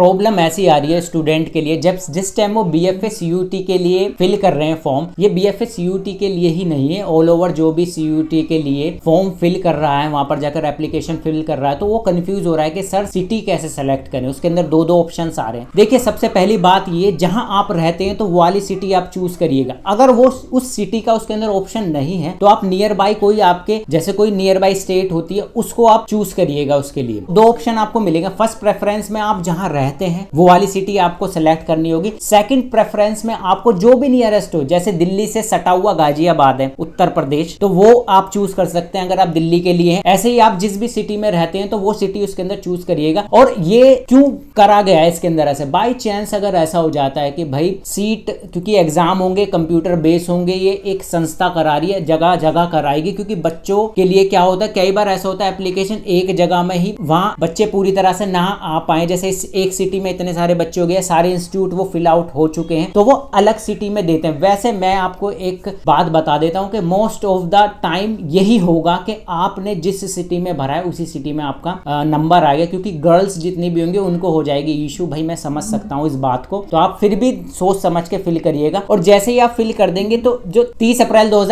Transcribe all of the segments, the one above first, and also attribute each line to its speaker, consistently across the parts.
Speaker 1: Problem ऐसी आ रही है स्टूडेंट के लिए जब जिस टाइम वो बी एफ के लिए फिल कर रहे हैं फॉर्म ये बी एफ के लिए ही नहीं है ऑल ओवर जो भी सी के लिए फॉर्म फिल कर रहा है वहां पर जाकर एप्लीकेशन फिल कर रहा है तो वो कंफ्यूज हो रहा है कि सर सिटी कैसे सेलेक्ट करें उसके अंदर दो दो ऑप्शन आ रहे हैं देखिए सबसे पहली बात ये जहां आप रहते हैं तो वाली सिटी आप चूज करिएगा अगर वो उस सिटी का उसके अंदर ऑप्शन नहीं है तो आप नियर बाय कोई आपके जैसे कोई नियर बाय स्टेट होती है उसको आप चूज करिएगा उसके लिए दो ऑप्शन आपको मिलेगा फर्स्ट प्रेफरेंस में आप जहां रह रहते हैं वो वाली सिटी आपको सिलेक्ट करनी होगी सेकंड प्रेफरेंस में आपको जो भी नियरेस्ट हो जैसे दिल्ली से सटा हुआ गाजियाबाद है उत्तर प्रदेश तो वो आप चूज कर सकते हैं अगर आप दिल्ली के लिए हैं ऐसे ही आप जिस भी सिटी में रहते हैं तो वो सिटी उसके अंदर चूज करिएगा और ये क्यों करा गया है इसके अंदर ऐसे बाई चांस अगर ऐसा हो जाता है कि भाई सीट क्योंकि एग्जाम होंगे कंप्यूटर बेस होंगे ये एक संस्था करा रही है जगह जगह कराएगी क्योंकि बच्चों के लिए क्या होता है कई बार ऐसा होता है एप्लीकेशन एक जगह में ही वहां बच्चे पूरी तरह से ना आ पाए जैसे इस एक सिटी में इतने सारे बच्चे हो गए सारे इंस्टीट्यूट वो फिल आउट हो चुके हैं तो वो अलग सिटी में देते हैं वैसे मैं आपको एक बात बता देता हूँ कि मोस्ट ऑफ द टाइम यही होगा कि आपने जिस सिटी में भरा है उसी सिटी में आपका नंबर आएगा क्योंकि गर्ल्स जितनी भी होंगी उनको हो जाएगी इशू भाई मैं समझ हम्म। सकता हूँ इस बात को तो आप फिर भी सोच समझ के फिल करिएगा और जैसे ही आप फिल कर देंगे तो जो तीस अप्रैल दो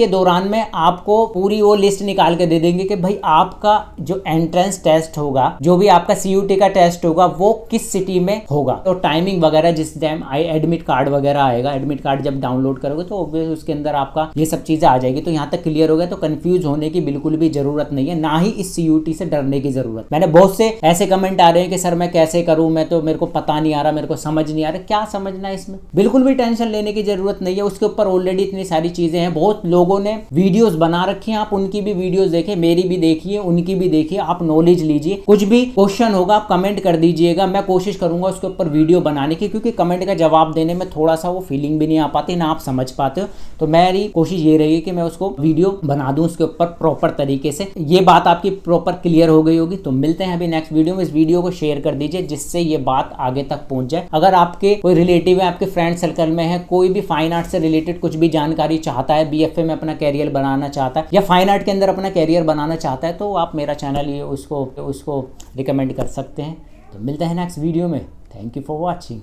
Speaker 1: के दौरान में आपको पूरी वो लिस्ट निकाल के दे देंगे कि भाई आपका जो एंट्रेंस टेस्ट होगा जो भी आपका सीयूटी का टेस्ट होगा वो किस सिटी में होगा तो टाइमिंग वगैरह जिस टाइम आई एडमिट कार्ड वगैरह आएगा एडमिट कार्ड जब डाउनलोड करोगे तो उसके अंदर आपका ये सब चीज़ें आ जाएगी तो यहाँ तक क्लियर हो गया तो कंफ्यूज होने की बिल्कुल भी जरूरत नहीं है ना ही इस सी से डरने की जरूरत मैंने बहुत से ऐसे कमेंट आ रहे हैं कि सर मैं कैसे करूं मैं तो मेरे को पता नहीं आ रहा मेरे को समझ नहीं आ रहा क्या समझना है इसमें बिल्कुल भी टेंशन लेने की जरूरत नहीं है उसके ऊपर ऑलरेडी इतनी सारी चीज़ें हैं बहुत लोगों ने वीडियोस बना रखी हैं आप उनकी भी वीडियोस देखें मेरी भी देखिए उनकी भी देखिए आप नॉलेज लीजिए कुछ भी क्वेश्चन होगा आप कमेंट कर दीजिएगा ना मैं कोशिश करूँगा उसके ऊपर वीडियो बनाने की क्योंकि कमेंट का जवाब देने में थोड़ा सा वो फीलिंग भी नहीं आ पाती ना आप समझ पाते हो तो मेरी कोशिश ये रहेगी कि मैं उसको वीडियो बना दूँ उसके ऊपर प्रॉपर तरीके से ये बात आपकी प्रॉपर क्लियर हो गई होगी तो मिलते हैं अभी नेक्स्ट वीडियो में इस वीडियो को शेयर कर दीजिए जिससे ये बात आगे तक पहुँच जाए अगर आपके कोई रिलेटिव है आपके फ्रेंड सर्कल में है कोई भी फाइन आर्ट से रिलेटेड कुछ भी जानकारी चाहता है बी में अपना कैरियर बनाना चाहता है या फाइन आर्ट के अंदर अपना कैरियर बनाना चाहता है तो आप मेरा चैनल ये उसको उसको रिकमेंड कर सकते हैं तो मिलते हैं नेक्स्ट वीडियो में थैंक यू फॉर वॉचिंग